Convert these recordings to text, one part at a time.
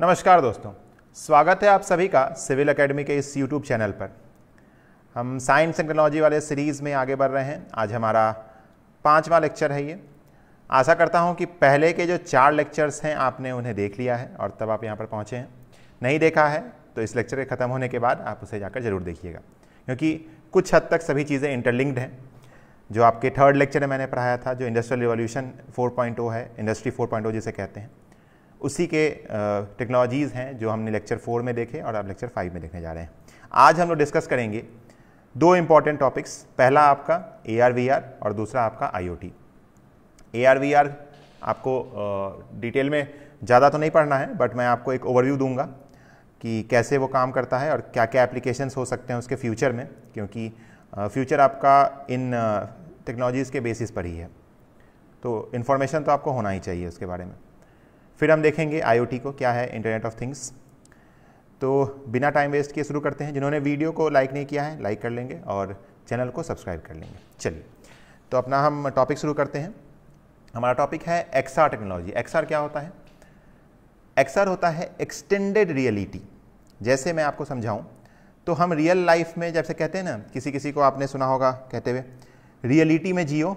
नमस्कार दोस्तों स्वागत है आप सभी का सिविल एकेडमी के इस यूट्यूब चैनल पर हम साइंस एंड टेक्नोलॉजी वाले सीरीज़ में आगे बढ़ रहे हैं आज हमारा पाँचवा लेक्चर है ये आशा करता हूँ कि पहले के जो चार लेक्चर्स हैं आपने उन्हें देख लिया है और तब आप यहाँ पर पहुँचे हैं नहीं देखा है तो इस लेक्चर के ख़त्म होने के बाद आप उसे जाकर ज़रूर देखिएगा क्योंकि कुछ हद तक सभी चीज़ें इंटरलिंक्ड हैं जो आपके थर्ड लेक्चर में मैंने पढ़ाया था जो इंडस्ट्रियल रिवोल्यूशन 4.0 है इंडस्ट्री 4.0 जिसे कहते हैं उसी के टेक्नोलॉजीज़ हैं जो हमने लेक्चर फोर में देखे और अब लेक्चर फाइव में देखने जा रहे हैं आज हम लोग डिस्कस करेंगे दो इम्पॉर्टेंट टॉपिक्स पहला आपका ए आर वी आर और दूसरा आपका I O T A R V R आपको डिटेल में ज़्यादा तो नहीं पढ़ना है बट मैं आपको एक ओवरव्यू दूंगा कि कैसे वो काम करता है और क्या क्या एप्लीकेशंस हो सकते हैं उसके फ्यूचर में क्योंकि फ्यूचर आपका इन टेक्नोलॉजीज़ के बेसिस पर ही है तो इन्फॉर्मेशन तो आपको होना ही चाहिए उसके बारे में फिर हम देखेंगे आई को क्या है इंटरनेट ऑफ थिंग्स तो बिना टाइम वेस्ट किए शुरू करते हैं जिन्होंने वीडियो को लाइक नहीं किया है लाइक कर लेंगे और चैनल को सब्सक्राइब कर लेंगे चलिए तो अपना हम टॉपिक शुरू करते हैं हमारा टॉपिक है एक्सआर टेक्नोलॉजी एक्सआर क्या होता है एक्सआर होता है एक्सटेंडेड रियलिटी जैसे मैं आपको समझाऊं तो हम रियल लाइफ में जैसे कहते हैं ना किसी किसी को आपने सुना होगा कहते हुए रियलिटी में जियो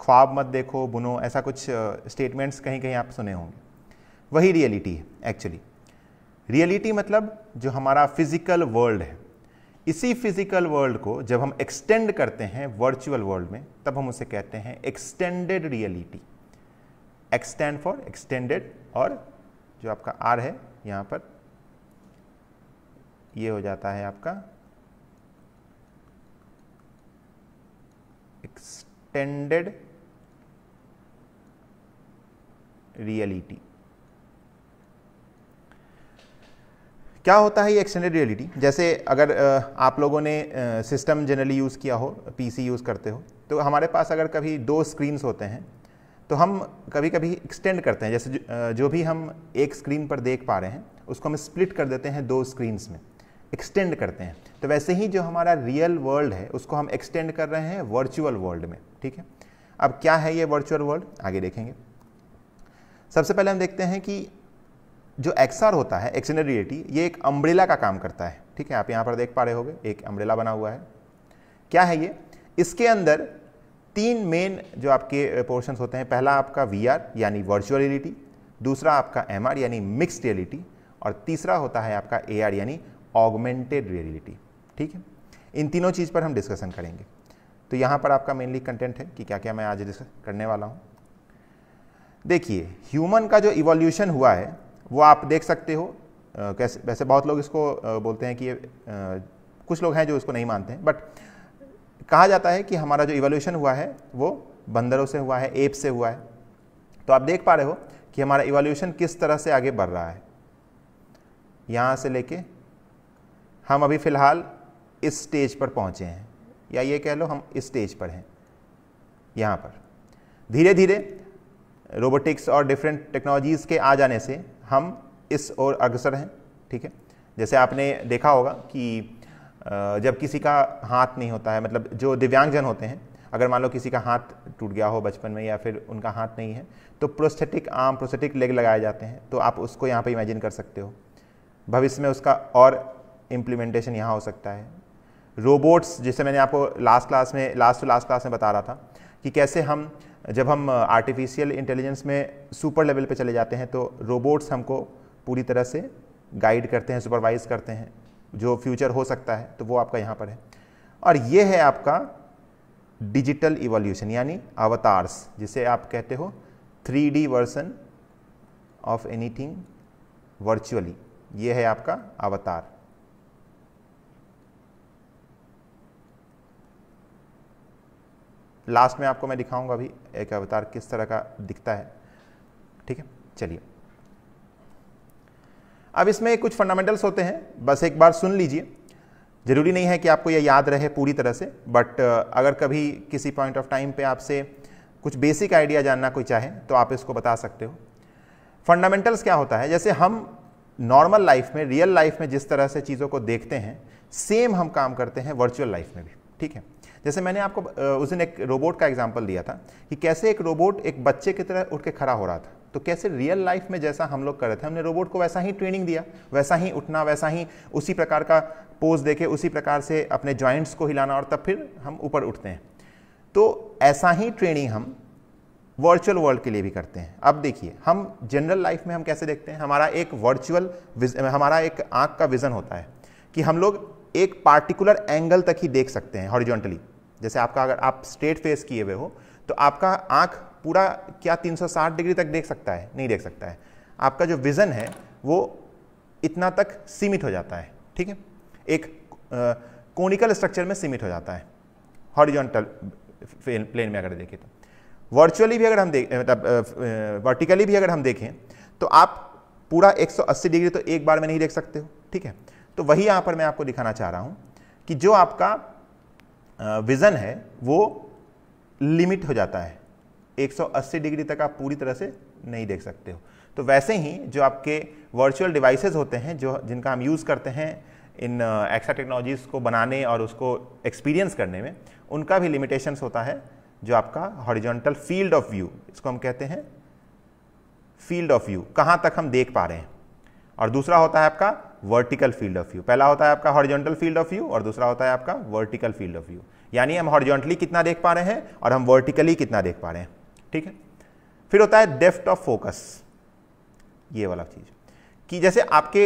ख्वाब मत देखो बुनो ऐसा कुछ स्टेटमेंट्स कहीं कहीं आप सुने होंगे वही रियलिटी है एक्चुअली रियलिटी मतलब जो हमारा फिज़िकल वर्ल्ड है इसी फिज़िकल वर्ल्ड को जब हम एक्सटेंड करते हैं वर्चुअल वर्ल्ड में तब हम उसे कहते हैं extended reality extend for extended और जो आपका आर है यहां पर ये हो जाता है आपका टेंडेड रियलिटी क्या होता है ये एक्सटेंडेड रियलिटी जैसे अगर आप लोगों ने सिस्टम जनरली यूज़ किया हो पीसी यूज़ करते हो तो हमारे पास अगर कभी दो स्क्रीन्स होते हैं तो हम कभी कभी एक्सटेंड करते हैं जैसे जो भी हम एक स्क्रीन पर देख पा रहे हैं उसको हम स्प्लिट कर देते हैं दो स्क्रीन्स में एक्सटेंड करते हैं तो वैसे ही जो हमारा रियल वर्ल्ड है उसको हम एक्सटेंड कर रहे हैं वर्चुअल वर्ल्ड में ठीक है अब क्या है ये वर्चुअल वर्ल्ड आगे देखेंगे सबसे पहले हम देखते हैं कि जो एक्सआर होता है एक्सटेंडेड रियलिटी ये एक अम्ब्रेला का काम करता है ठीक है आप यहाँ पर देख पा रहे हो एक अम्ब्रेला बना हुआ है क्या है ये इसके अंदर तीन मेन जो आपके पोर्शन होते हैं पहला आपका वी यानी वर्चुअल रियलिटी दूसरा आपका एम यानी मिक्सड रियलिटी और तीसरा होता है आपका ए यानी ऑगमेंटेड रियलिटी ठीक है इन तीनों चीज़ पर हम डिस्कशन करेंगे तो यहाँ पर आपका मेनली कंटेंट है कि क्या क्या मैं आज डिस्कस करने वाला हूँ देखिए ह्यूमन का जो इवोल्यूशन हुआ है वो आप देख सकते हो कैसे वैसे बहुत लोग इसको बोलते हैं कि ये आ, कुछ लोग हैं जो इसको नहीं मानते हैं बट कहा जाता है कि हमारा जो इवोल्यूशन हुआ है वो बंदरों से हुआ है एप से हुआ है तो आप देख पा रहे हो कि हमारा इवोल्यूशन किस तरह से आगे बढ़ रहा है यहाँ से लेके हम अभी फ़िलहाल इस स्टेज पर पहुँचे हैं या ये कह लो हम इस स्टेज पर हैं यहाँ पर धीरे धीरे रोबोटिक्स और डिफरेंट टेक्नोलॉजीज़ के आ जाने से हम इस ओर अग्रसर हैं ठीक है जैसे आपने देखा होगा कि जब किसी का हाथ नहीं होता है मतलब जो दिव्यांगजन होते हैं अगर मान लो किसी का हाथ टूट गया हो बचपन में या फिर उनका हाथ नहीं है तो प्रोस्थेटिक आर्म प्रोस्थेटिक लेग लगाए जाते हैं तो आप उसको यहाँ पर इमेजिन कर सकते हो भविष्य में उसका और इम्प्लीमेंटेशन यहाँ हो सकता है रोबोट्स जैसे मैंने आपको लास्ट क्लास में लास्ट टू लास्ट क्लास में बता रहा था कि कैसे हम जब हम आर्टिफिशियल इंटेलिजेंस में सुपर लेवल पे चले जाते हैं तो रोबोट्स हमको पूरी तरह से गाइड करते हैं सुपरवाइज करते हैं जो फ्यूचर हो सकता है तो वो आपका यहाँ पर है और ये है आपका डिजिटल इवोल्यूशन यानी अवतार्स जिसे आप कहते हो three D version of anything virtually ये है आपका अवतार लास्ट में आपको मैं दिखाऊंगा अभी एक अवतार किस तरह का दिखता है ठीक है चलिए अब इसमें कुछ फंडामेंटल्स होते हैं बस एक बार सुन लीजिए ज़रूरी नहीं है कि आपको यह याद रहे पूरी तरह से बट अगर कभी किसी पॉइंट ऑफ टाइम पे आपसे कुछ बेसिक आइडिया जानना कोई चाहे तो आप इसको बता सकते हो फंडामेंटल्स क्या होता है जैसे हम नॉर्मल लाइफ में रियल लाइफ में जिस तरह से चीज़ों को देखते हैं सेम हम काम करते हैं वर्चुअल लाइफ में भी ठीक है जैसे मैंने आपको उस दिन एक रोबोट का एग्जाम्पल दिया था कि कैसे एक रोबोट एक बच्चे की तरह उठ के खड़ा हो रहा था तो कैसे रियल लाइफ में जैसा हम लोग कर रहे थे हमने रोबोट को वैसा ही ट्रेनिंग दिया वैसा ही उठना वैसा ही उसी प्रकार का पोज देके उसी प्रकार से अपने जॉइंट्स को हिलाना और तब फिर हम ऊपर उठते हैं तो ऐसा ही ट्रेनिंग हम वर्चुअल वर्ल्ड के लिए भी करते हैं अब देखिए हम जनरल लाइफ में हम कैसे देखते हैं हमारा एक वर्चुअल हमारा एक आँख का विज़न होता है कि हम लोग एक पार्टिकुलर एंगल तक ही देख सकते हैं हॉरिजॉन्टली जैसे आपका अगर आप स्ट्रेट फेस किए हुए हो तो आपका आँख पूरा क्या 360 डिग्री तक देख सकता है नहीं देख सकता है आपका जो विज़न है वो इतना तक सीमित हो जाता है ठीक है एक कोनिकल स्ट्रक्चर में सीमित हो जाता है हॉरिजॉन्टल प्लेन में अगर देखें तो वर्चुअली भी अगर हम देख मतलब वर्टिकली भी अगर हम देखें तो आप पूरा 180 डिग्री तो एक बार में नहीं देख सकते हो ठीक है तो वही यहाँ पर मैं आपको दिखाना चाह रहा हूँ कि जो आपका विज़न है वो लिमिट हो जाता है 180 डिग्री तक आप पूरी तरह से नहीं देख सकते हो तो वैसे ही जो आपके वर्चुअल डिवाइसेस होते हैं जो जिनका हम यूज़ करते हैं इन एक्स्ट्रा टेक्नोलॉजीज़ को बनाने और उसको एक्सपीरियंस करने में उनका भी लिमिटेशंस होता है जो आपका हॉरिजॉन्टल फील्ड ऑफ व्यू इसको हम कहते हैं फील्ड ऑफ व्यू कहाँ तक हम देख पा रहे हैं और दूसरा होता है आपका वर्टिकल फील्ड ऑफ व्यू पहला होता है आपका हॉरिजॉन्टल फील्ड ऑफ व्यू और दूसरा होता है आपका वर्टिकल फील्ड ऑफ व्यू यानी हम हॉरिजॉन्टली कितना देख पा रहे हैं और हम वर्टिकली कितना देख पा रहे हैं ठीक है फिर होता है डेफ्ट ऑफ फोकस ये वाला चीज़ कि जैसे आपके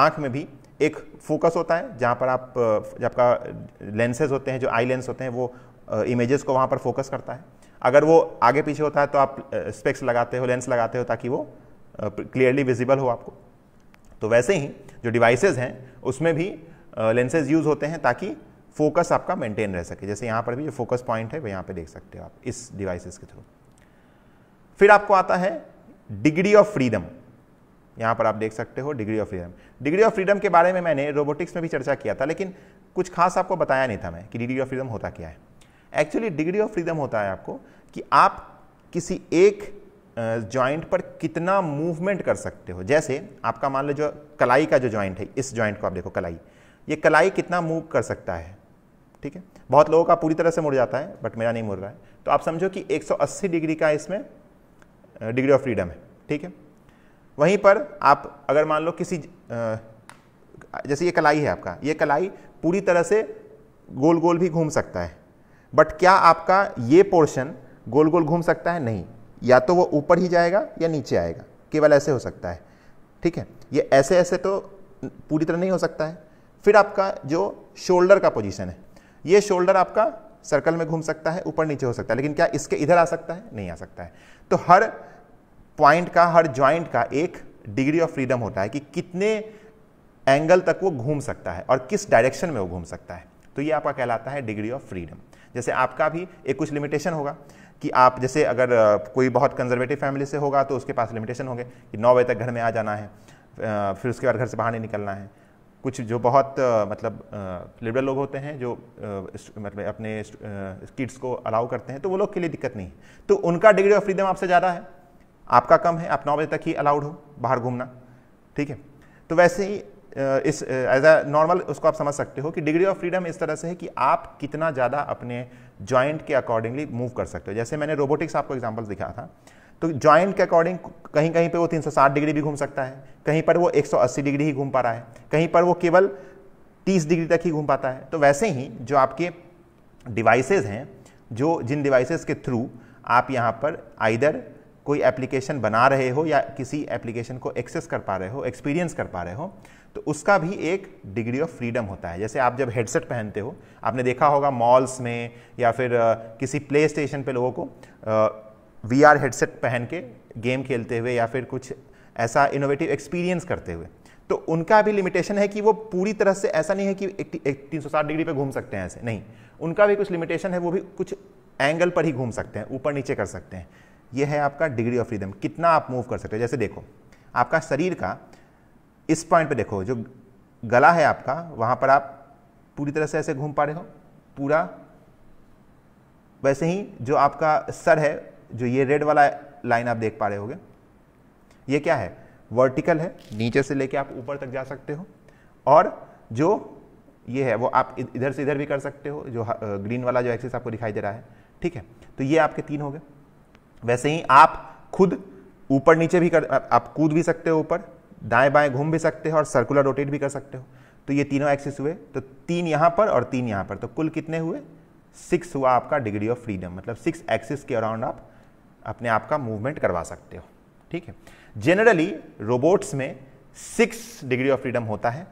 आंख में भी एक फोकस होता है जहाँ पर आप आपका लेंसेज होते हैं जो आई लेंस होते हैं वो इमेजेस को वहां पर फोकस करता है अगर वो आगे पीछे होता है तो आप स्पेक्स लगाते हो लेंस लगाते हो ताकि वो क्लियरली विजिबल हो आपको तो वैसे ही जो डिवाइसेज हैं उसमें भी लेंसेज यूज़ होते हैं ताकि फोकस आपका मेंटेन रह सके जैसे यहाँ पर भी जो फोकस पॉइंट है वो यहाँ पर देख सकते हो आप इस डिवाइसेस के थ्रू फिर आपको आता है डिग्री ऑफ फ्रीडम यहाँ पर आप देख सकते हो degree of freedom degree of freedom के बारे में मैंने रोबोटिक्स में भी चर्चा किया था लेकिन कुछ खास आपको बताया नहीं था मैं कि डिग्री ऑफ फ्रीडम होता क्या है एक्चुअली डिग्री ऑफ फ्रीडम होता है आपको कि आप किसी एक जॉइंट पर कितना मूवमेंट कर सकते हो जैसे आपका मान लो जो कलाई का जो जॉइंट है इस जॉइंट को आप देखो कलाई ये कलाई कितना मूव कर सकता है ठीक है बहुत लोगों का पूरी तरह से मुड़ जाता है बट मेरा नहीं मुड़ रहा है तो आप समझो कि 180 डिग्री का इसमें डिग्री ऑफ फ्रीडम है ठीक है वहीं पर आप अगर मान लो किसी जैसे ये कलाई है आपका ये कलाई पूरी तरह से गोल गोल भी घूम सकता है बट क्या आपका ये पोर्शन गोल गोल घूम सकता है नहीं या तो वो ऊपर ही जाएगा या नीचे आएगा केवल ऐसे हो सकता है ठीक है ये ऐसे ऐसे तो पूरी तरह नहीं हो सकता है फिर आपका जो शोल्डर का पोजीशन है ये शोल्डर आपका सर्कल में घूम सकता है ऊपर नीचे हो सकता है लेकिन क्या इसके इधर आ सकता है नहीं आ सकता है तो हर पॉइंट का हर ज्वाइंट का एक डिग्री ऑफ फ्रीडम होता है कि कितने एंगल तक वो घूम सकता है और किस डायरेक्शन में वो घूम सकता है तो ये आपका कहलाता है डिग्री ऑफ फ्रीडम जैसे आपका भी एक कुछ लिमिटेशन होगा कि आप जैसे अगर कोई बहुत कंजर्वेटिव फैमिली से होगा तो उसके पास लिमिटेशन होंगे कि नौ बजे तक घर में आ जाना है फिर उसके बाद घर से बाहर नहीं निकलना है कुछ जो बहुत मतलब लिबरल लोग होते हैं जो मतलब अपने किड्स को अलाउ करते हैं तो वो लोग के लिए दिक्कत नहीं है तो उनका डिग्री ऑफ फ्रीडम आपसे ज़्यादा है आपका कम है आप नौ बजे तक ही अलाउड हो बाहर घूमना ठीक है तो वैसे ही इस एज अ नॉर्मल उसको आप समझ सकते हो कि डिग्री ऑफ फ्रीडम इस तरह से है कि आप कितना ज़्यादा अपने जॉइंट के अकॉर्डिंगली मूव कर सकते हो जैसे मैंने रोबोटिक्स आपको एग्जाम्पल दिखा था तो जॉइंट के अकॉर्डिंग कहीं कहीं पे वो 360 डिग्री भी घूम सकता है कहीं पर वो 180 डिग्री ही घूम पा रहा है कहीं पर वो केवल 30 डिग्री तक ही घूम पाता है तो वैसे ही जो आपके डिवाइसेज हैं जो जिन डिवाइसेज के थ्रू आप यहाँ पर आइदर कोई एप्लीकेशन बना रहे हो या किसी एप्लीकेशन को एक्सेस कर पा रहे हो एक्सपीरियंस कर पा रहे हो तो उसका भी एक डिग्री ऑफ फ्रीडम होता है जैसे आप जब हेडसेट पहनते हो आपने देखा होगा मॉल्स में या फिर किसी प्ले स्टेशन पर लोगों को वी आर हेडसेट पहन के गेम खेलते हुए या फिर कुछ ऐसा इनोवेटिव एक्सपीरियंस करते हुए तो उनका भी लिमिटेशन है कि वो पूरी तरह से ऐसा नहीं है कि एक, सौ साठ डिग्री पर घूम सकते हैं ऐसे नहीं उनका भी कुछ लिमिटेशन है वो भी कुछ एंगल पर ही घूम सकते हैं ऊपर नीचे कर सकते हैं ये है आपका डिग्री ऑफ फ्रीडम कितना आप मूव कर सकते हो जैसे देखो आपका शरीर का इस पॉइंट पे देखो जो गला है आपका वहां पर आप पूरी तरह से ऐसे घूम पा रहे हो पूरा वैसे ही जो आपका सर है जो ये रेड वाला लाइन आप देख पा रहे होगे ये क्या है वर्टिकल है नीचे से लेके आप ऊपर तक जा सकते हो और जो ये है वो आप इधर से इधर भी कर सकते हो जो ग्रीन वाला जो एक्सेस आपको दिखाई दे रहा है ठीक है तो ये आपके तीन हो गए वैसे ही आप खुद ऊपर नीचे भी कर आप कूद भी सकते हो ऊपर दाएं बाएं घूम भी सकते हो और सर्कुलर रोटेट भी कर सकते हो तो ये तीनों एक्सिस हुए तो तीन यहाँ पर और तीन यहाँ पर तो कुल कितने हुए सिक्स हुआ आपका डिग्री ऑफ फ्रीडम मतलब सिक्स एक्सिस के अराउंड आप अपने आप का मूवमेंट करवा सकते हो ठीक है जनरली रोबोट्स में सिक्स डिग्री ऑफ फ्रीडम होता है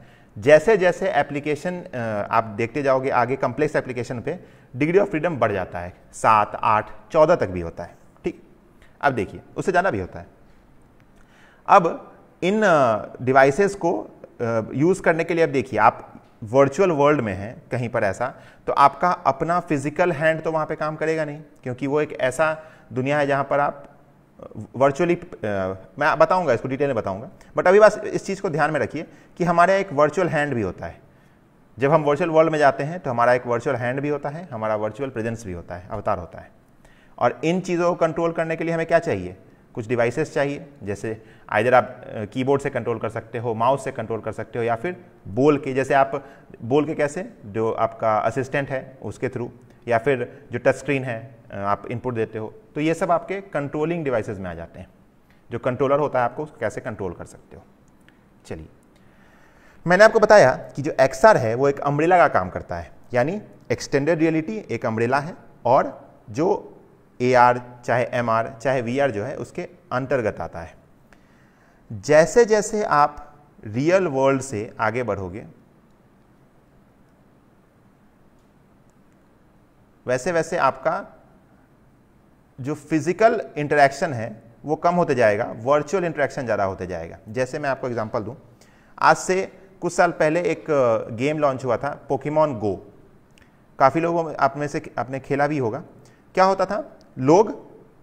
जैसे जैसे एप्लीकेशन आप देखते जाओगे आगे कम्प्लेक्स एप्लीकेशन पे डिग्री ऑफ फ्रीडम बढ़ जाता है सात आठ चौदह तक भी होता है ठीक अब देखिए उससे ज़्यादा भी होता है अब इन डिवाइसेस को यूज़ करने के लिए अब देखिए आप वर्चुअल वर्ल्ड में हैं कहीं पर ऐसा तो आपका अपना फिजिकल हैंड तो वहाँ पे काम करेगा नहीं क्योंकि वो एक ऐसा दुनिया है जहाँ पर आप वर्चुअली मैं बताऊंगा इसको डिटेल में बताऊंगा बट अभी बस इस चीज़ को ध्यान में रखिए कि हमारे एक वर्चुअल हैंड भी होता है जब हम वर्चुअल वर्ल्ड में जाते हैं तो हमारा एक वर्चुअल हैंड भी होता है हमारा वर्चुअल प्रेजेंस भी होता है अवतार होता है और इन चीज़ों को कंट्रोल करने के लिए हमें क्या चाहिए कुछ डिवाइसेस चाहिए जैसे आइर आप कीबोर्ड से कंट्रोल कर सकते हो माउस से कंट्रोल कर सकते हो या फिर बोल के जैसे आप बोल के कैसे जो आपका असिस्टेंट है उसके थ्रू या फिर जो टच स्क्रीन है आप इनपुट देते हो तो ये सब आपके कंट्रोलिंग डिवाइसेज में आ जाते हैं जो कंट्रोलर होता है आपको कैसे कंट्रोल कर सकते हो चलिए मैंने आपको बताया कि जो एक्स है वो एक अम्ब्रेला का काम करता है यानी एक्सटेंडेड रियलिटी एक अम्ब्रेला है और जो ए आर चाहे एम आर चाहे वी आर जो है उसके अंतर्गत आता है जैसे जैसे आप रियल वर्ल्ड से आगे बढ़ोगे वैसे वैसे आपका जो फिजिकल इंटरेक्शन है वो कम होते जाएगा वर्चुअल इंटरेक्शन ज़्यादा होते जाएगा जैसे मैं आपको एग्जांपल दूं आज से कुछ साल पहले एक गेम uh, लॉन्च हुआ था पोकेमॉन गो काफ़ी लोगों आप में से आपने खेला भी होगा क्या होता था लोग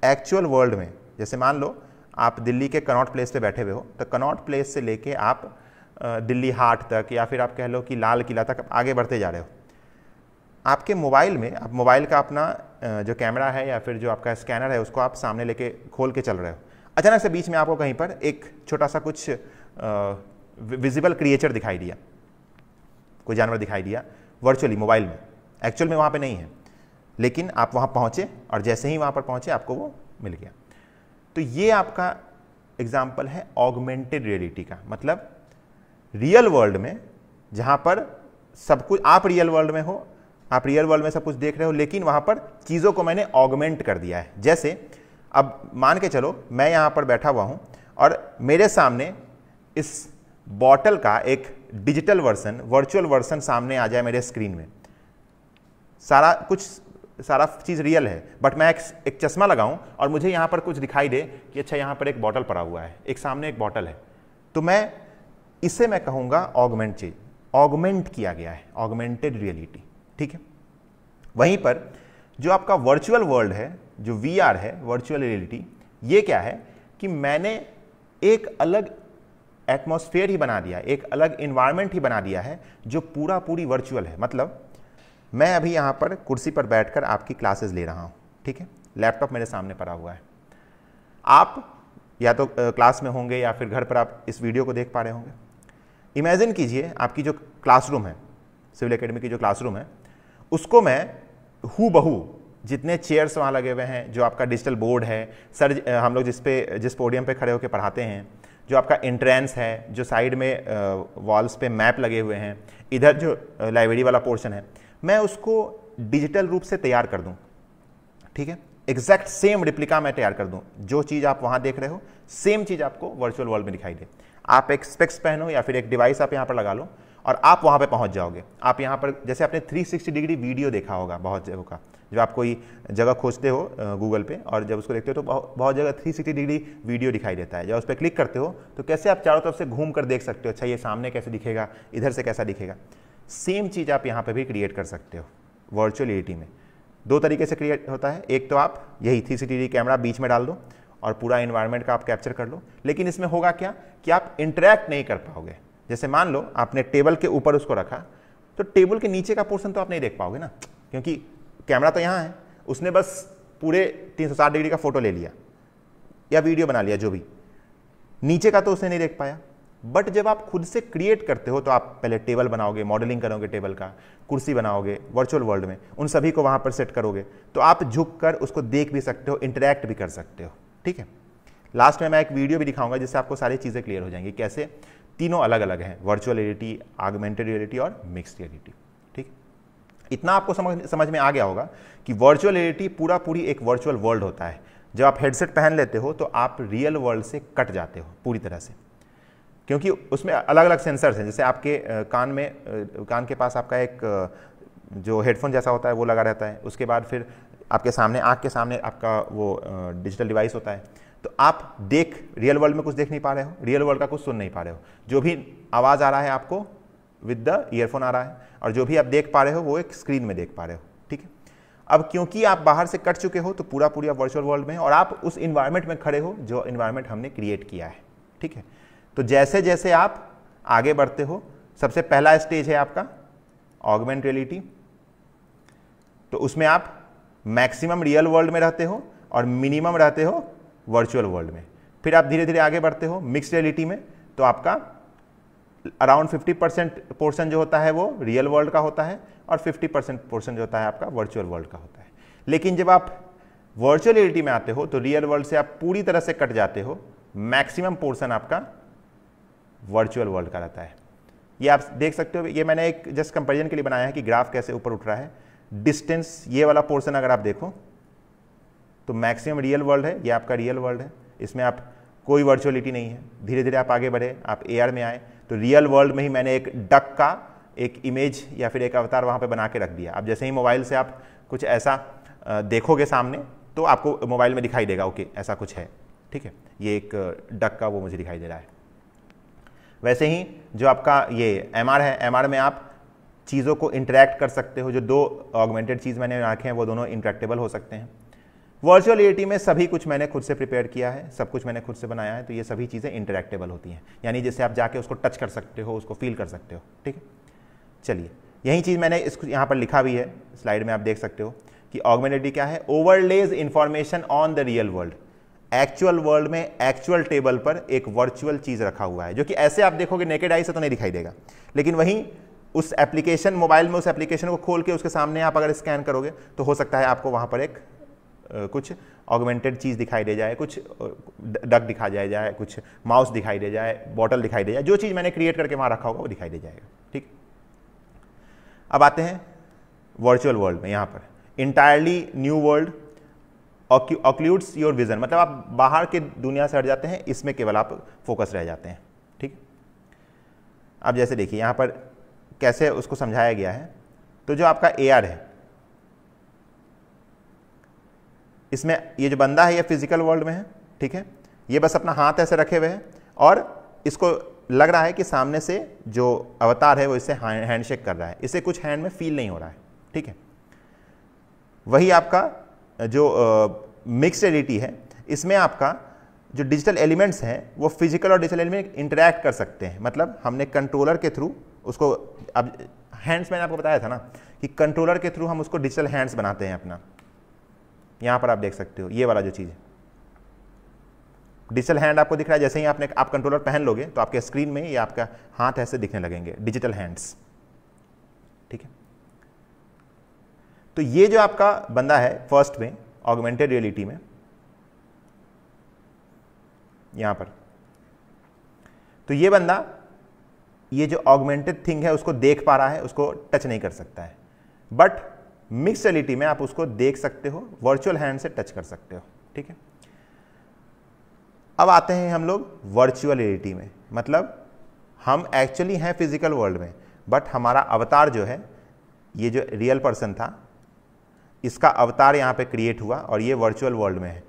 एक्चुअल वर्ल्ड में जैसे मान लो आप दिल्ली के कनॉट प्लेस पे बैठे हुए हो तो कनॉट प्लेस से लेके आप दिल्ली हाट तक या फिर आप कह लो कि लाल किला तक आगे बढ़ते जा रहे हो आपके मोबाइल में आप मोबाइल का अपना जो कैमरा है या फिर जो आपका स्कैनर है उसको आप सामने लेके खोल के चल रहे हो अचानक से बीच में आपको कहीं पर एक छोटा सा कुछ विजिबल क्रिएचर दिखाई दिया कोई जानवर दिखाई दिया वर्चुअली मोबाइल में एक्चुअल में वहाँ पे नहीं है लेकिन आप वहाँ पहुँचे और जैसे ही वहाँ पर पहुँचे आपको वो मिल गया तो ये आपका एग्जाम्पल है ऑगमेंटेड रियलिटी का मतलब रियल वर्ल्ड में जहाँ पर सब कुछ आप रियल वर्ल्ड में हो आप रियल वर्ल्ड में सब कुछ देख रहे हो लेकिन वहाँ पर चीज़ों को मैंने ऑगमेंट कर दिया है जैसे अब मान के चलो मैं यहाँ पर बैठा हुआ हूँ और मेरे सामने इस बॉटल का एक डिजिटल वर्सन वर्चुअल वर्सन सामने आ जाए मेरे स्क्रीन में सारा कुछ सारा चीज़ रियल है बट मैं एक, एक चश्मा लगाऊं और मुझे यहाँ पर कुछ दिखाई दे कि अच्छा यहाँ पर एक बॉटल पड़ा हुआ है एक सामने एक बॉटल है तो मैं इसे मैं कहूँगा ऑगमेंट चीज ऑगमेंट किया गया है ऑगमेंटेड रियलिटी ठीक है वहीं पर जो आपका वर्चुअल वर्ल्ड है जो वी है वर्चुअल रियलिटी ये क्या है कि मैंने एक अलग एटमोसफेयर ही बना दिया एक अलग इन्वायरमेंट ही बना दिया है जो पूरा पूरी वर्चुअल है मतलब मैं अभी यहाँ पर कुर्सी पर बैठकर आपकी क्लासेस ले रहा हूँ ठीक है लैपटॉप मेरे सामने पड़ा हुआ है आप या तो क्लास में होंगे या फिर घर पर आप इस वीडियो को देख पा रहे होंगे इमेजिन कीजिए आपकी जो क्लासरूम है सिविल एकेडमी की जो क्लासरूम है उसको मैं हु बहू जितने चेयर्स वहाँ लगे हुए हैं जो आपका डिजिटल बोर्ड है सर हम लोग जिसपे जिस पोडियम पे खड़े होकर पढ़ाते हैं जो आपका एंट्रेंस है जो साइड में वॉल्स पे मैप लगे हुए हैं इधर जो लाइब्रेरी वाला पोर्शन है मैं उसको डिजिटल रूप से तैयार कर दूँ ठीक है एग्जैक्ट सेम रिप्लिका मैं तैयार कर दूँ जो चीज़ आप वहाँ देख रहे हो सेम चीज़ आपको वर्चुअल वर्ल्ड में दिखाई दे आप एक स्पेक्स पहनो या फिर एक डिवाइस आप यहाँ पर लगा लो और आप वहाँ पे पहुंच जाओगे आप यहाँ पर जैसे आपने 360 डिग्री वीडियो देखा होगा बहुत जगह का जब आप कोई जगह खोजते हो गूगल पे और जब उसको देखते हो तो बहुत जगह 360 डिग्री वीडियो दिखाई देता है जब उस पर क्लिक करते हो तो कैसे आप चारों तरफ से घूम कर देख सकते हो अच्छा ये सामने कैसे दिखेगा इधर से कैसा दिखेगा सेम चीज़ आप यहाँ पे भी क्रिएट कर सकते हो वर्चुअल एटी में दो तरीके से क्रिएट होता है एक तो आप यही थ्री सी कैमरा बीच में डाल दो और पूरा इन्वायरमेंट का आप कैप्चर कर लो लेकिन इसमें होगा क्या कि आप इंटरेक्ट नहीं कर पाओगे जैसे मान लो आपने टेबल के ऊपर उसको रखा तो टेबल के नीचे का पोर्सन तो आप नहीं देख पाओगे ना क्योंकि कैमरा तो यहाँ है उसने बस पूरे तीन डिग्री का फोटो ले लिया या वीडियो बना लिया जो भी नीचे का तो उसने नहीं देख पाया बट जब आप खुद से क्रिएट करते हो तो आप पहले टेबल बनाओगे मॉडलिंग करोगे टेबल का कुर्सी बनाओगे वर्चुअल वर्ल्ड में उन सभी को वहां पर सेट करोगे तो आप झुक कर उसको देख भी सकते हो इंटरेक्ट भी कर सकते हो ठीक है लास्ट में मैं एक वीडियो भी दिखाऊंगा जिससे आपको सारी चीज़ें क्लियर हो जाएंगी कैसे तीनों अलग अलग हैं वर्चुअल रियलिटी आगमेंटेड रियलिटी और मिक्सड रियलिटी ठीक इतना आपको समझ समझ में आ गया होगा कि वर्चुअल रियलिटी पूरा पूरी एक वर्चुअल वर्ल्ड होता है जब आप हेडसेट पहन लेते हो तो आप रियल वर्ल्ड से कट जाते हो पूरी तरह से क्योंकि उसमें अलग अलग सेंसर्स हैं जैसे आपके कान में कान के पास आपका एक जो हेडफोन जैसा होता है वो लगा रहता है उसके बाद फिर आपके सामने आँख के सामने आपका वो डिजिटल डिवाइस होता है तो आप देख रियल वर्ल्ड में कुछ देख नहीं पा रहे हो रियल वर्ल्ड का कुछ सुन नहीं पा रहे हो जो भी आवाज़ आ रहा है आपको विद द ईयरफोन आ रहा है और जो भी आप देख पा रहे हो वो एक स्क्रीन में देख पा रहे हो ठीक है अब क्योंकि आप बाहर से कट चुके हो तो पूरा पूरा वर्चुअल वर्ल्ड में और आप उस इन्वायरमेंट में खड़े हो जो इन्वायरमेंट हमने क्रिएट किया है ठीक है तो जैसे जैसे आप आगे बढ़ते हो सबसे पहला स्टेज है आपका ऑगमेंट रियलिटी तो उसमें आप मैक्सिमम रियल वर्ल्ड में रहते हो और मिनिमम रहते हो वर्चुअल वर्ल्ड में फिर आप धीरे धीरे आगे बढ़ते हो मिक्स रियलिटी में तो आपका अराउंड 50 परसेंट पोर्सन जो होता है वो रियल वर्ल्ड का होता है और 50 परसेंट पोर्सन जो होता है आपका वर्चुअल वर्ल्ड का होता है लेकिन जब आप वर्चुअल रियलिटी में आते हो तो रियल वर्ल्ड से आप पूरी तरह से कट जाते हो मैक्सिमम पोर्सन आपका वर्चुअल वर्ल्ड का रहता है ये आप देख सकते हो ये मैंने एक जस्ट कंपेरिजन के लिए बनाया है कि ग्राफ कैसे ऊपर उठ रहा है डिस्टेंस ये वाला पोर्सन अगर आप देखो तो मैक्सिमम रियल वर्ल्ड है ये आपका रियल वर्ल्ड है इसमें आप कोई वर्चुअलिटी नहीं है धीरे धीरे आप आगे बढ़े आप ए में आए तो रियल वर्ल्ड में ही मैंने एक डक का एक इमेज या फिर एक अवतार वहाँ पे बना के रख दिया अब जैसे ही मोबाइल से आप कुछ ऐसा देखोगे सामने तो आपको मोबाइल में दिखाई देगा ओके ऐसा कुछ है ठीक है ये एक डक का वो मुझे दिखाई दे रहा है वैसे ही जो आपका ये एम है एम में आप चीज़ों को इंटरेक्ट कर सकते हो जो दो ऑगमेंटेड चीज़ मैंने रखे हैं वो दोनों इंटरेक्टेबल हो सकते हैं वर्चुअल रियलिटी में सभी कुछ मैंने खुद से प्रिपेयर किया है सब कुछ मैंने खुद से बनाया है तो ये सभी चीज़ें इंटरेक्टेबल होती हैं यानी जैसे आप जाके उसको टच कर सकते हो उसको फील कर सकते हो ठीक है चलिए यही चीज़ मैंने इस यहाँ पर लिखा भी है स्लाइड में आप देख सकते हो कि ऑगमेंटेड क्या है overlays information on the real world actual world में एक्चुअल टेबल पर एक वर्चुअल चीज़ रखा हुआ है जो कि ऐसे आप देखोगे नेकेड आई से तो नहीं दिखाई देगा लेकिन वहीं उस एप्लीकेशन मोबाइल में उस एप्लीकेशन को खोल के उसके सामने आप अगर स्कैन करोगे तो हो सकता है आपको वहां पर एक कुछ ऑगमेंटेड चीज़ दिखाई दे जाए कुछ डक दिखाई दे जाए कुछ माउस दिखाई दे जाए बॉटल दिखाई दे जाए जो चीज़ मैंने क्रिएट करके वहां रखा होगा वो दिखाई दे जाएगा ठीक अब आते हैं वर्चुअल वर्ल्ड में यहां पर entirely new world occludes your vision मतलब आप बाहर के दुनिया से हट जाते हैं इसमें केवल आप फोकस रह जाते हैं ठीक अब जैसे देखिए यहाँ पर कैसे उसको समझाया गया है तो जो आपका ए है इसमें ये जो बंदा है ये फिजिकल वर्ल्ड में है ठीक है ये बस अपना हाथ ऐसे रखे हुए हैं और इसको लग रहा है कि सामने से जो अवतार है वो इसे हैंडशेक कर रहा है इसे कुछ हैंड में फील नहीं हो रहा है ठीक है वही आपका जो मिक्सड एडिटी है इसमें आपका जो डिजिटल एलिमेंट्स हैं वो फिजिकल और डिजिटल एलिमेंट इंटरेक्ट कर सकते हैं मतलब हमने कंट्रोलर के थ्रू उसको अब हैंड्स मैंने आपको बताया था ना कि कंट्रोलर के थ्रू हम उसको डिजिटल हैंड्स बनाते हैं अपना यहाँ पर आप देख सकते हो ये वाला जो चीज़ है डिजिटल हैंड आपको दिख रहा है जैसे ही आपने आप कंट्रोलर पहन लोगे तो आपके स्क्रीन में ये आपका हाथ ऐसे दिखने लगेंगे डिजिटल हैंड्स तो ये जो आपका बंदा है फर्स्ट में ऑगमेंटेड रियलिटी में यहां पर तो ये बंदा ये जो ऑगमेंटेड थिंग है उसको देख पा रहा है उसको टच नहीं कर सकता है बट मिक्स रियलिटी में आप उसको देख सकते हो वर्चुअल हैंड से टच कर सकते हो ठीक है अब आते हैं हम लोग वर्चुअल रियलिटी में मतलब हम एक्चुअली हैं फिजिकल वर्ल्ड में बट हमारा अवतार जो है ये जो रियल पर्सन था इसका अवतार यहाँ पे क्रिएट हुआ और ये वर्चुअल वर्ल्ड में है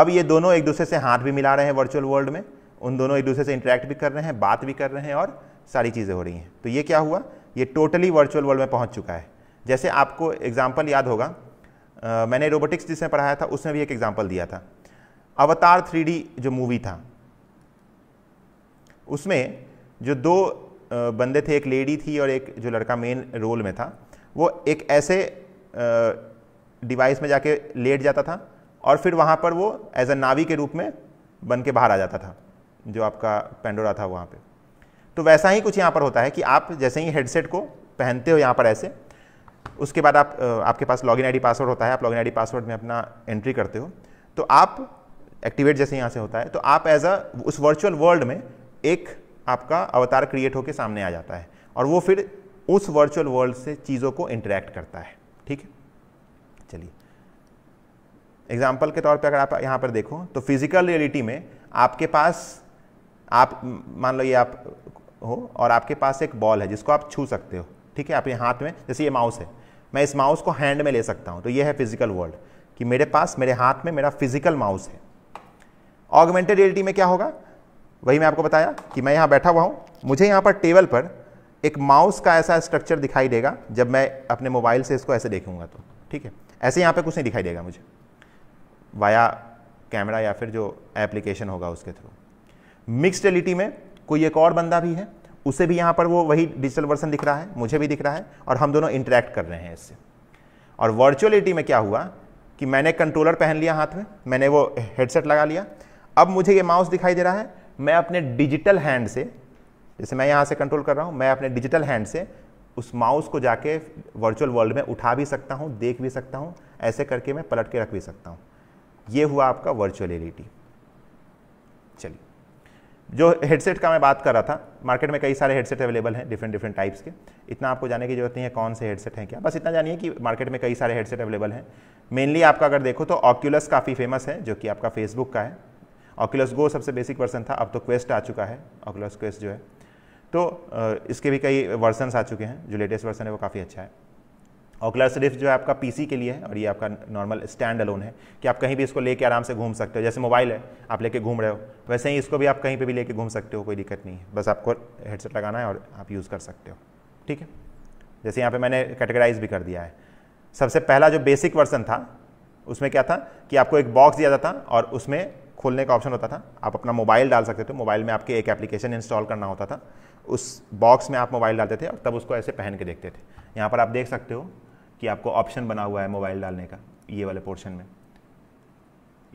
अब ये दोनों एक दूसरे से हाथ भी मिला रहे हैं वर्चुअल वर्ल्ड में उन दोनों एक दूसरे से इंटरेक्ट भी कर रहे हैं बात भी कर रहे हैं और सारी चीज़ें हो रही हैं तो ये क्या हुआ ये टोटली वर्चुअल वर्ल्ड में पहुँच चुका है जैसे आपको एग्जाम्पल याद होगा आ, मैंने रोबोटिक्स जिसमें पढ़ाया था उसमें भी एक एग्जाम्पल दिया था अवतार थ्री जो मूवी था उसमें जो दो बंदे थे एक लेडी थी और एक जो लड़का मेन रोल में था वो एक ऐसे डिवाइस में जाके लेट जाता था और फिर वहाँ पर वो एज अ नावी के रूप में बन के बाहर आ जाता था जो आपका पेंडोरा था वहाँ पे तो वैसा ही कुछ यहाँ पर होता है कि आप जैसे ही हेडसेट को पहनते हो यहाँ पर ऐसे उसके बाद आप आपके पास लॉगिन आईडी पासवर्ड होता है आप लॉगिन आईडी पासवर्ड में अपना एंट्री करते हो तो आप एक्टिवेट जैसे यहाँ से होता है तो आप एज अ उस वर्चुअल वर्ल्ड में एक आपका अवतार क्रिएट होकर सामने आ जाता है और वो फिर उस वर्चुअल वर्ल्ड से चीज़ों को इंटरेक्ट करता है ठीक है एग्जाम्पल के तौर पर अगर आप यहाँ पर देखो तो फिजिकल रियलिटी में आपके पास आप मान लो ये आप हो और आपके पास एक बॉल है जिसको आप छू सकते हो ठीक है आपके हाथ में जैसे ये माउस है मैं इस माउस को हैंड में ले सकता हूँ तो ये है फिजिकल वर्ल्ड कि मेरे पास मेरे हाथ में मेरा फिजिकल माउस है ऑगमेंटेड रियलिटी में क्या होगा वही मैं आपको बताया कि मैं यहाँ बैठा हुआ हूँ मुझे यहाँ पर टेबल पर एक माउस का ऐसा स्ट्रक्चर दिखाई देगा जब मैं अपने मोबाइल से इसको ऐसे देखूंगा तो ठीक है ऐसे यहाँ पर कुछ नहीं दिखाई देगा मुझे वाया कैमरा या फिर जो एप्लीकेशन होगा उसके थ्रू मिक्सड एलिटी में कोई एक और बंदा भी है उसे भी यहाँ पर वो वही डिजिटल वर्सन दिख रहा है मुझे भी दिख रहा है और हम दोनों इंटरेक्ट कर रहे हैं इससे और वर्चुअलिटी में क्या हुआ कि मैंने कंट्रोलर पहन लिया हाथ में मैंने वो हेडसेट लगा लिया अब मुझे ये माउस दिखाई दे रहा है मैं अपने डिजिटल हैंड से जैसे मैं यहाँ से कंट्रोल कर रहा हूँ मैं अपने डिजिटल हैंड से उस माउस को जाके वर्चुअल वर्ल्ड में उठा भी सकता हूँ देख भी सकता हूँ ऐसे करके मैं पलट के रख भी सकता हूँ ये हुआ आपका वर्चुअल रियलिटी चलिए जो हेडसेट का मैं बात कर रहा था मार्केट में कई सारे हेडसेट अवेलेबल हैं डिफरेंट डिफरेंट टाइप्स के इतना आपको जाने की जरूरत नहीं है कौन से हेडसेट हैं क्या बस इतना जानिए कि मार्केट में कई सारे हेडसेट अवेलेबल हैं मेनली आपका अगर देखो तो ऑक्यूलस काफ़ी फेमस है जो कि आपका फेसबुक का है ऑक्यूलस गो सबसे बेसिक वर्सन था अब तो क्वेस्ट आ चुका है ऑक्यूलस क्वेस्ट जो है तो इसके भी कई वर्सन्स आ चुके हैं जो लेटेस्ट वर्सन है वो काफ़ी अच्छा है और सिर्फ जो है आपका पीसी के लिए है और ये आपका नॉर्मल स्टैंड अलोन है कि आप कहीं भी इसको लेके आराम से घूम सकते हो जैसे मोबाइल है आप लेके घूम रहे हो वैसे ही इसको भी आप कहीं पे भी लेके घूम सकते हो कोई दिक्कत नहीं है बस आपको हेडसेट लगाना है और आप यूज़ कर सकते हो ठीक है जैसे यहाँ पर मैंने कैटेगराइज भी कर दिया है सबसे पहला जो बेसिक वर्सन था उसमें क्या था कि आपको एक बॉक्स दिया जाता था और उसमें खोलने का ऑप्शन होता था आप अपना मोबाइल डाल सकते थे मोबाइल में आपके एक एप्लीकेशन इंस्टॉल करना होता था उस बॉक्स में आप मोबाइल डालते थे और तब उसको ऐसे पहन के देखते थे यहाँ पर आप देख सकते हो कि आपको ऑप्शन बना हुआ है मोबाइल डालने का ये वाले पोर्शन में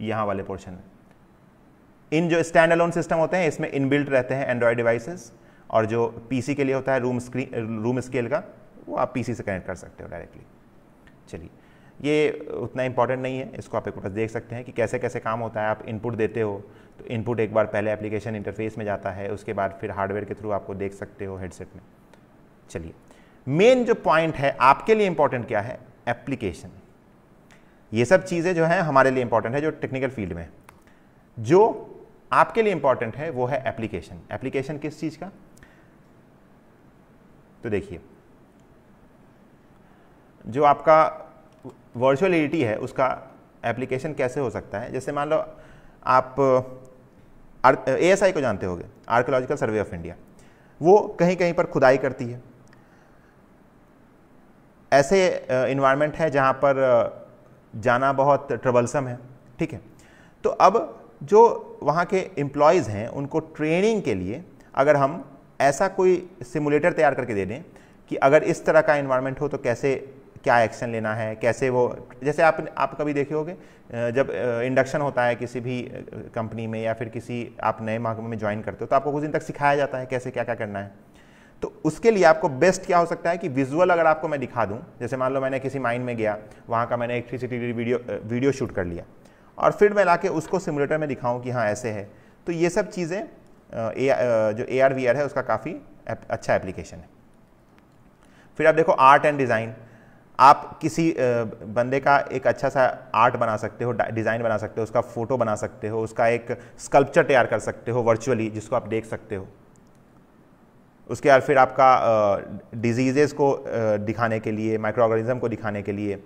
यहाँ वाले पोर्शन में इन जो स्टैंड अलोन सिस्टम होते हैं इसमें इनबिल्ट रहते हैं एंड्रॉयड डिवाइसेस और जो पीसी के लिए होता है रूम स्क्रीन रूम स्केल का वो आप पीसी से कनेक्ट कर सकते हो डायरेक्टली चलिए ये उतना इंपॉर्टेंट नहीं है इसको आप एक बार देख सकते हैं कि कैसे कैसे काम होता है आप इनपुट देते हो तो इनपुट एक बार पहले एप्लीकेशन इंटरफेस में जाता है उसके बाद फिर हार्डवेयर के थ्रू आपको देख सकते हो हेडसेट में चलिए मेन जो पॉइंट है आपके लिए इंपॉर्टेंट क्या है एप्लीकेशन ये सब चीज़ें जो हैं हमारे लिए इंपॉर्टेंट है जो टेक्निकल फील्ड में जो आपके लिए इंपॉर्टेंट है वो है एप्लीकेशन एप्लीकेशन किस चीज़ का तो देखिए जो आपका वर्चुअल एडिटी है उसका एप्लीकेशन कैसे हो सकता है जैसे मान लो आप ए एस आई को जानते होगे आर्कोलॉजिकल सर्वे ऑफ इंडिया वो कहीं कहीं पर खुदाई करती है ऐसे इन्वायरमेंट है जहाँ पर जाना बहुत ट्रबलसम है ठीक है तो अब जो वहाँ के एम्प्लॉयज़ हैं उनको ट्रेनिंग के लिए अगर हम ऐसा कोई सिमुलेटर तैयार करके दे दें कि अगर इस तरह का इन्वायरमेंट हो तो कैसे क्या एक्शन लेना है कैसे वो जैसे आप आप कभी देखे होगे जब इंडक्शन होता है किसी भी कंपनी में या फिर किसी आप नए महकमे में ज्वाइन करते हो तो आपको कुछ दिन तक सिखाया जाता है कैसे क्या क्या करना है तो उसके लिए आपको बेस्ट क्या हो सकता है कि विजुअल अगर आपको मैं दिखा दूं जैसे मान लो मैंने किसी माइन में गया वहाँ का मैंने एक three sixty video video shoot कर लिया और फिर मैं ला उसको सिमुलेटर में दिखाऊं कि हाँ ऐसे है तो ये सब चीज़ें जो ए आर वी आर है उसका काफ़ी अच्छा एप्लीकेशन है फिर आप देखो आर्ट एंड डिज़ाइन आप किसी बंदे का एक अच्छा सा आर्ट बना सकते हो डिज़ाइन बना सकते हो उसका फ़ोटो बना सकते हो उसका एक स्कल्पचर तैयार कर सकते हो वर्चुअली जिसको आप देख सकते हो उसके बाद फिर आपका डिजीज़ेज़ को दिखाने के लिए माइक्रो ऑर्गेनिज्म को दिखाने के लिए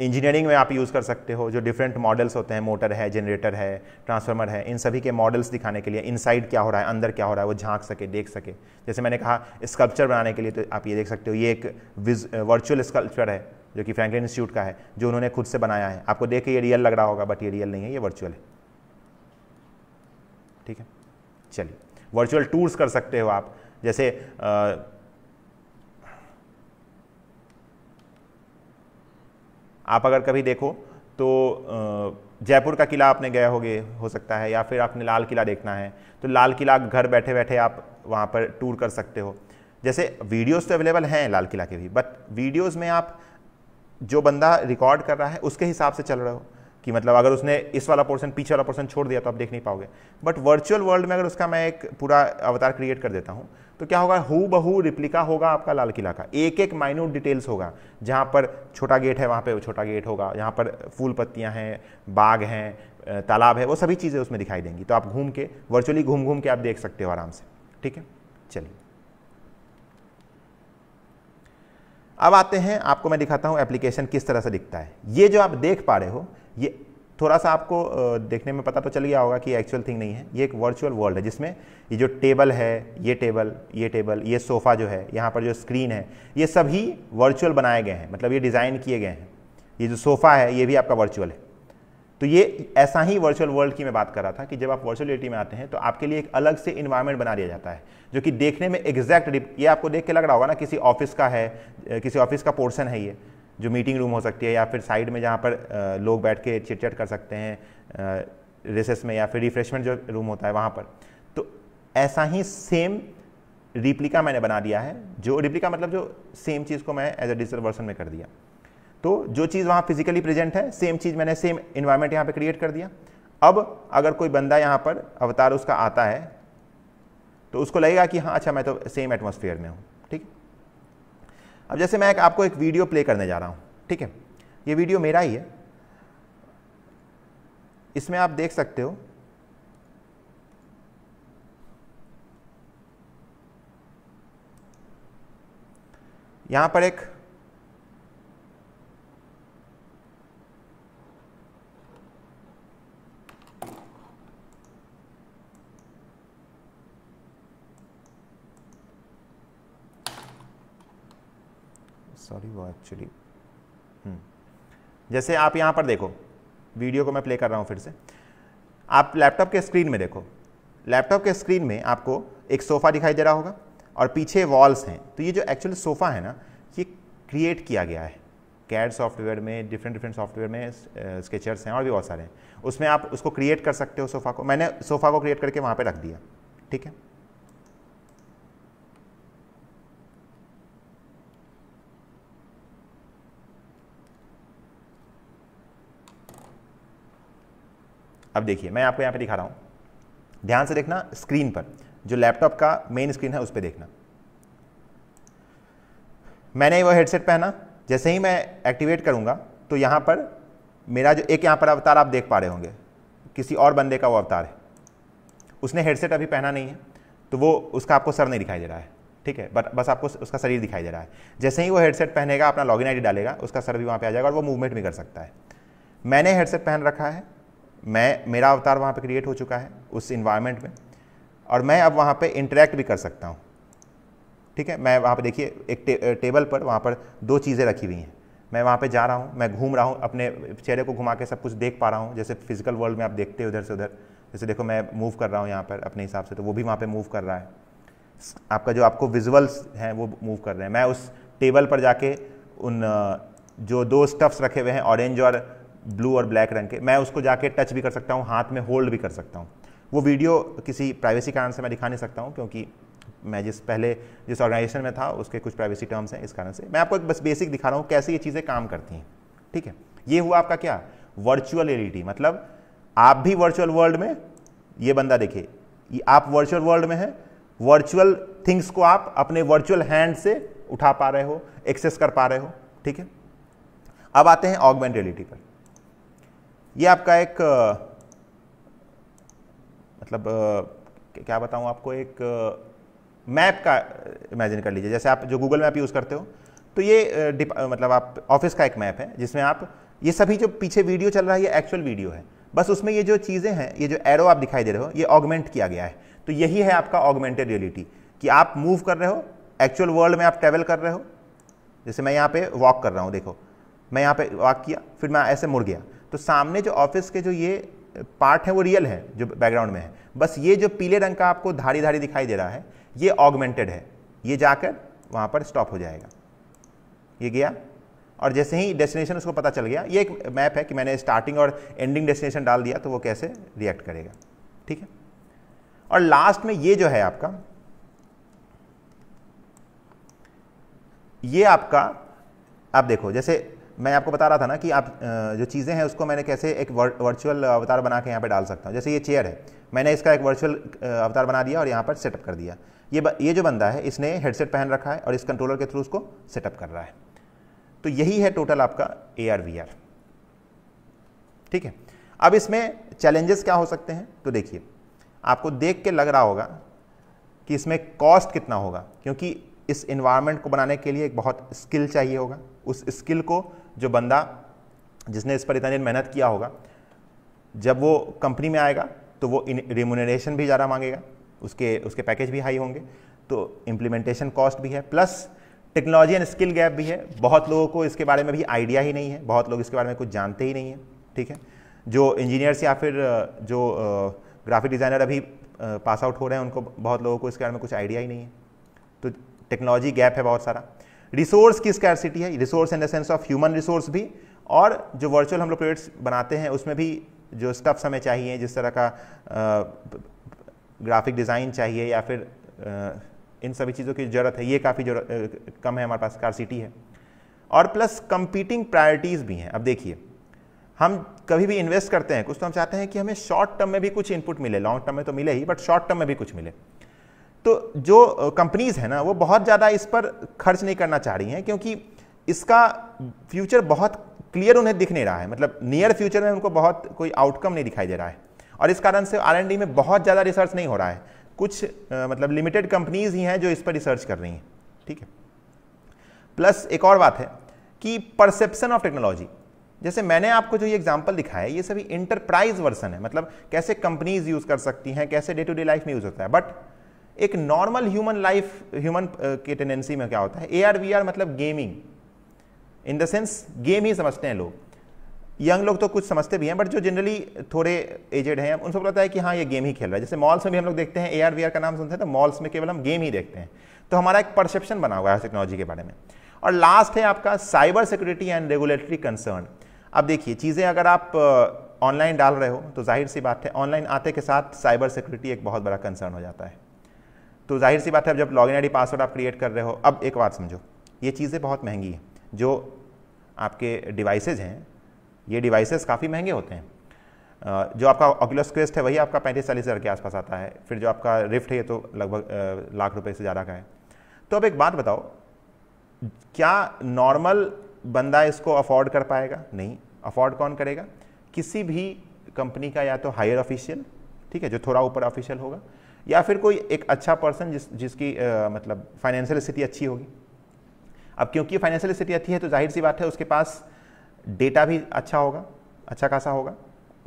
इंजीनियरिंग में आप यूज़ कर सकते हो जो डिफरेंट मॉडल्स होते हैं मोटर है जनरेटर है ट्रांसफार्मर है इन सभी के मॉडल्स दिखाने के लिए इनसाइड क्या हो रहा है अंदर क्या हो रहा है वो झांक सके देख सके जैसे मैंने कहा स्कल्पचर बनाने के लिए तो आप ये देख सकते हो ये एक वर्चुअल स्कल्पचर है जो कि फ्रैंकलिन इंस्टीट्यूट का है जो उन्होंने खुद से बनाया है आपको देख के ये रियल लग रहा होगा बट ये रियल नहीं है ये वर्चुअल है ठीक है चलिए वर्चुअल टूर्स कर सकते हो आप जैसे आप अगर कभी देखो तो जयपुर का किला आपने गए होगे हो सकता है या फिर आपने लाल किला देखना है तो लाल किला घर बैठे बैठे आप वहाँ पर टूर कर सकते हो जैसे वीडियोस तो अवेलेबल हैं लाल किला के भी बट वीडियोस में आप जो बंदा रिकॉर्ड कर रहा है उसके हिसाब से चल रहे हो कि मतलब अगर उसने इस वाला पोर्सन पीछे वाला पोर्सन छोड़ दिया तो आप देख नहीं पाओगे बट वर्चुअल वर्ल्ड में अगर उसका मैं एक पूरा अवतार क्रिएट कर देता हूँ तो क्या होगा हु बहू रिप्लिका होगा आपका लाल किला का एक एक माइन्यूट डिटेल्स होगा जहाँ पर छोटा गेट है वहाँ पर छोटा गेट होगा यहाँ पर फूल पत्तियाँ हैं बाग हैं तालाब है वो सभी चीज़ें उसमें दिखाई देंगी तो आप घूम के वर्चुअली घूम घूम के आप देख सकते हो आराम से ठीक है चलिए अब आते हैं आपको मैं दिखाता हूँ एप्लीकेशन किस तरह से दिखता है ये जो आप देख पा रहे हो ये थोड़ा सा आपको देखने में पता तो चल गया होगा कि एक्चुअल थिंग नहीं है ये एक वर्चुअल वर्ल्ड है जिसमें ये जो टेबल है ये टेबल ये टेबल ये सोफ़ा जो है यहाँ पर जो स्क्रीन है ये सभी वर्चुअल बनाए गए हैं मतलब ये डिज़ाइन किए गए हैं ये जो सोफ़ा है ये भी आपका वर्चुअल है तो ये ऐसा ही वर्चुअल वर्ल्ड की मैं बात कर रहा था कि जब आप वर्चुअल रियलिटी में आते हैं तो आपके लिए एक अलग से इन्वायरमेंट बना दिया जाता है जो कि देखने में एग्जैक्ट ये आपको देख के लग रहा होगा ना किसी ऑफिस का है किसी ऑफिस का पोर्सन है ये जो मीटिंग रूम हो सकती है या फिर साइड में जहाँ पर लोग बैठ के चिटचट कर सकते हैं रेसेस में या फिर रिफ्रेशमेंट जो रूम होता है वहाँ पर तो ऐसा ही सेम रिप्लिका मैंने बना दिया है जो रिप्लिका मतलब जो सेम चीज़ को मैं एज अ डिजिटल वर्सन में कर दिया तो जो चीज़ वहाँ फिजिकली प्रेजेंट है सेम चीज़ मैंने सेम इन्वायरमेंट यहाँ पे क्रिएट कर दिया अब अगर कोई बंदा यहाँ पर अवतार उसका आता है तो उसको लगेगा कि हाँ अच्छा मैं तो सेम एटमोसफियर में हूँ ठीक अब जैसे मैं एक आपको एक वीडियो प्ले करने जा रहा हूँ ठीक है ये वीडियो मेरा ही है इसमें आप देख सकते हो यहाँ पर एक सॉरी वो एक्चुअली हम्म। जैसे आप यहाँ पर देखो वीडियो को मैं प्ले कर रहा हूँ फिर से आप लैपटॉप के स्क्रीन में देखो लैपटॉप के स्क्रीन में आपको एक सोफ़ा दिखाई दे रहा होगा और पीछे वॉल्स हैं तो ये जो एक्चुअल सोफ़ा है ना ये क्रिएट किया गया है कैड सॉफ्टवेयर में डिफरेंट डिफरेंट सॉफ्टवेयर में स्केचर्स हैं और भी बहुत सारे हैं उसमें आप उसको क्रिएट कर सकते हो सोफ़ा को मैंने सोफ़ा को क्रिएट करके वहाँ पर रख दिया ठीक है अब देखिए मैं आपको यहाँ पे दिखा रहा हूँ ध्यान से देखना स्क्रीन पर जो लैपटॉप का मेन स्क्रीन है उस पर देखना मैंने वो हेडसेट पहना जैसे ही मैं एक्टिवेट करूँगा तो यहाँ पर मेरा जो एक यहाँ पर अवतार आप देख पा रहे होंगे किसी और बंदे का वो अवतार है उसने हेडसेट अभी पहना नहीं है तो वो उसका आपको सर नहीं दिखाई दे रहा है ठीक है बट बस आपको उसका शरीर दिखाई दे रहा है जैसे ही वो हेडसेट पहनेगा अपना लॉगिन आईडी डालेगा उसका सर भी वहाँ पे आ जाएगा और वो मूवमेंट भी कर सकता है मैंने हेडसेट पहन रखा है मैं मेरा अवतार वहाँ पे क्रिएट हो चुका है उस इन्वायरमेंट में और मैं अब वहाँ पे इंटरेक्ट भी कर सकता हूँ ठीक है मैं वहाँ पे देखिए एक टे, टेबल पर वहाँ पर दो चीज़ें रखी हुई हैं मैं वहाँ पे जा रहा हूँ मैं घूम रहा हूँ अपने चेहरे को घुमा के सब कुछ देख पा रहा हूँ जैसे फिजिकल वर्ल्ड में आप देखते हो उधर से उधर जैसे देखो मैं मूव कर रहा हूँ यहाँ पर अपने हिसाब से तो वो भी वहाँ पर मूव कर रहा है आपका जो आपको विजुअल्स हैं वो मूव कर रहे हैं मैं उस टेबल पर जाके उन जो दो स्टफ्स रखे हुए हैं ऑरेंज और ब्लू और ब्लैक रंग के मैं उसको जाके टच भी कर सकता हूँ हाथ में होल्ड भी कर सकता हूँ वो वीडियो किसी प्राइवेसी कारण से मैं दिखा नहीं सकता हूँ क्योंकि मैं जिस पहले जिस ऑर्गेनाइजेशन में था उसके कुछ प्राइवेसी टर्म्स हैं इस कारण से मैं आपको एक बस बेसिक दिखा रहा हूँ कैसे ये चीज़ें काम करती हैं ठीक है ये हुआ आपका क्या वर्चुअल रियलिटी e मतलब आप भी वर्चुअल वर्ल्ड में ये बंदा देखिए आप वर्चुअल वर्ल्ड में हैं वर्चुअल थिंग्स को आप अपने वर्चुअल हैंड से उठा पा रहे हो एक्सेस कर पा रहे हो ठीक है अब आते हैं ऑगमेंट रियलिटी e पर ये आपका एक मतलब क्या बताऊँ आपको एक मैप का इमेजिन कर लीजिए जैसे आप जो गूगल मैप यूज़ करते हो तो ये मतलब आप ऑफिस का एक मैप है जिसमें आप ये सभी जो पीछे वीडियो चल रहा है ये एक्चुअल वीडियो है बस उसमें ये जो चीज़ें हैं ये जो एरो आप दिखाई दे रहे हो ये ऑगमेंट किया गया है तो यही है आपका ऑगमेंटेड रियलिटी कि आप मूव कर रहे हो एक्चुअल वर्ल्ड में आप ट्रेवल कर रहे हो जैसे मैं यहाँ पे वॉक कर रहा हूँ देखो मैं यहाँ पे वॉक किया फिर मैं ऐसे मुड़ गया तो सामने जो ऑफिस के जो ये पार्ट है वो रियल है जो बैकग्राउंड में है बस ये जो पीले रंग का आपको धारी धारी दिखाई दे रहा है ये ऑगमेंटेड है ये जाकर वहाँ पर स्टॉप हो जाएगा ये गया और जैसे ही डेस्टिनेशन उसको पता चल गया ये एक मैप है कि मैंने स्टार्टिंग और एंडिंग डेस्टिनेशन डाल दिया तो वो कैसे रिएक्ट करेगा ठीक है और लास्ट में ये जो है आपका ये आपका आप देखो जैसे मैं आपको बता रहा था ना कि आप जो चीज़ें हैं उसको मैंने कैसे एक वर्चुअल अवतार बना के यहाँ पे डाल सकता हूँ जैसे ये चेयर है मैंने इसका एक वर्चुअल अवतार बना दिया और यहाँ पर सेटअप कर दिया ये ये जो बंदा है इसने हेडसेट पहन रखा है और इस कंट्रोलर के थ्रू उसको सेटअप कर रहा है तो यही है टोटल आपका ए आर ठीक है अब इसमें चैलेंजेस क्या हो सकते हैं तो देखिए आपको देख के लग रहा होगा कि इसमें कॉस्ट कितना होगा क्योंकि इस इन्वायरमेंट को बनाने के लिए एक बहुत स्किल चाहिए होगा उस स्किल को जो बंदा जिसने इस पर इतना दिन मेहनत किया होगा जब वो कंपनी में आएगा तो वो रिमोनरेशन भी ज़्यादा मांगेगा उसके उसके पैकेज भी हाई होंगे तो इम्प्लीमेंटेशन कॉस्ट भी है plus technology and skill gap भी है बहुत लोगों को इसके बारे में भी आइडिया ही नहीं है बहुत लोग इसके बारे में कुछ जानते ही नहीं हैं ठीक है जो इंजीनियर्स या फिर जो ग्राफिक डिज़ाइनर अभी पास आउट हो रहे हैं उनको बहुत लोगों को इसके बारे में कुछ आइडिया ही नहीं है तो टेक्नोलॉजी गैप है बहुत सारा रिसोर्स की स्कैरसिटी है resource in the sense of human resource भी और जो वर्चुअल हम लोग प्रोजेक्ट्स बनाते हैं उसमें भी जो स्टफ्स हमें चाहिए जिस तरह का ग्राफिक डिज़ाइन चाहिए या फिर आ, इन सभी चीज़ों की ज़रूरत है ये काफ़ी जरूरत कम है हमारे पास स्कारसिटी है और प्लस कंपीटिंग प्रायोरिटीज़ भी हैं अब देखिए हम कभी भी इन्वेस्ट करते हैं कुछ तो हम चाहते हैं कि हमें शॉर्ट टर्म में भी कुछ इनपुट मिले लॉन्ग टर्म में तो मिले ही बट शॉर्ट टर्म में भी कुछ मिले तो जो कंपनीज़ हैं ना वो बहुत ज़्यादा इस पर खर्च नहीं करना चाह रही हैं क्योंकि इसका फ्यूचर बहुत क्लियर उन्हें दिख नहीं रहा है मतलब नियर फ्यूचर में उनको बहुत कोई आउटकम नहीं दिखाई दे रहा है और इस कारण से आर में बहुत ज़्यादा रिसर्च नहीं हो रहा है कुछ आ, मतलब लिमिटेड कंपनीज़ ही हैं जो इस पर रिसर्च कर रही हैं ठीक है प्लस एक और बात है कि परसेप्शन ऑफ टेक्नोलॉजी जैसे मैंने आपको जो ये एग्जाम्पल दिखाया है ये सभी इंटरप्राइज वर्सन है मतलब कैसे कंपनीज यूज़ कर सकती हैं कैसे डे टू डे लाइफ में यूज़ होता है बट एक नॉर्मल ह्यूमन लाइफ ह्यूमन के टेंडेंसी में क्या होता है ए आर वी आर मतलब gaming in the sense game ही समझते हैं लोग यंग लोग तो कुछ समझते भी हैं बट जो जनरली थोड़े एजेड हैं उन सबको लगता है कि हाँ ये गेम ही खेल रहा है जैसे मॉल्स में भी हम लोग देखते हैं ए आर वी आर का नाम सुनते हैं तो मॉल्स में केवल हम गेम ही देखते हैं तो हमारा एक परसेप्शन बना हुआ है टेक्नोलॉजी के बारे में और लास्ट है आपका cyber security and regulatory concern अब देखिए चीज़ें अगर आप ऑनलाइन uh, डाल रहे हो तो जाहिर सी बात है ऑनलाइन आते के साथ साइबर सिक्योरिटी एक बहुत बड़ा कंसर्न हो जाता है तो जाहिर सी बात है अब जब लॉगिन आईडी पासवर्ड आप क्रिएट कर रहे हो अब एक बात समझो ये चीज़ें बहुत महंगी हैं जो आपके डिवाइसेज हैं ये डिवाइसेज काफ़ी महंगे होते हैं जो आपका ऑक्यूलस क्वेस्ट है वही आपका पैंतीस चालीस हज़ार के आसपास आता है फिर जो आपका रिफ्ट है ये तो लगभग लाख रुपए से ज़्यादा का है तो अब एक बात बताओ क्या नॉर्मल बंदा इसको अफोर्ड कर पाएगा नहीं अफोर्ड कौन करेगा किसी भी कंपनी का या तो हायर ऑफिशियल ठीक है जो थोड़ा ऊपर ऑफिशियल होगा या फिर कोई एक अच्छा पर्सन जिस जिसकी आ, मतलब फाइनेंशियल स्थिति अच्छी होगी अब क्योंकि फाइनेंशियल स्थिति अच्छी है तो जाहिर सी बात है उसके पास डेटा भी अच्छा होगा अच्छा खासा होगा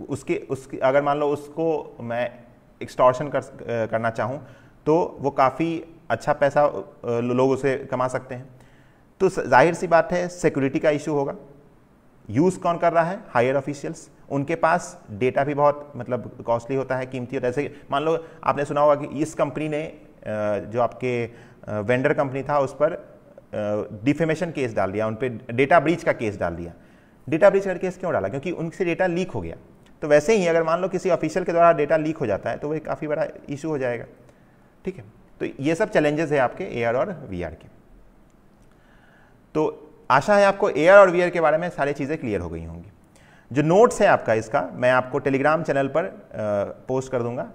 उसके उसकी अगर मान लो उसको मैं एक्सटॉर्शन कर, करना चाहूँ तो वो काफ़ी अच्छा पैसा लोग उसे कमा सकते हैं तो जाहिर सी बात है सिक्योरिटी का इशू होगा यूज़ कौन कर रहा है हायर ऑफिशियल्स उनके पास डेटा भी बहुत मतलब कॉस्टली होता है कीमती होता है जैसे मान लो आपने सुना होगा कि इस कंपनी ने जो आपके वेंडर कंपनी था उस पर डिफेमेशन केस डाल दिया उन पर डेटा ब्रीच का केस डाल दिया डेटा ब्रीच का केस क्यों डाला क्योंकि उनसे डेटा लीक हो गया तो वैसे ही अगर मान लो किसी ऑफिशियल के द्वारा डेटा लीक हो जाता है तो वो एक काफ़ी बड़ा इशू हो जाएगा ठीक है तो ये सब चैलेंजेस है आपके ए और वी के तो आशा है आपको एयर और वीयर के बारे में सारी चीज़ें क्लियर हो गई होंगी जो नोट्स है आपका इसका मैं आपको टेलीग्राम चैनल पर पोस्ट कर दूंगा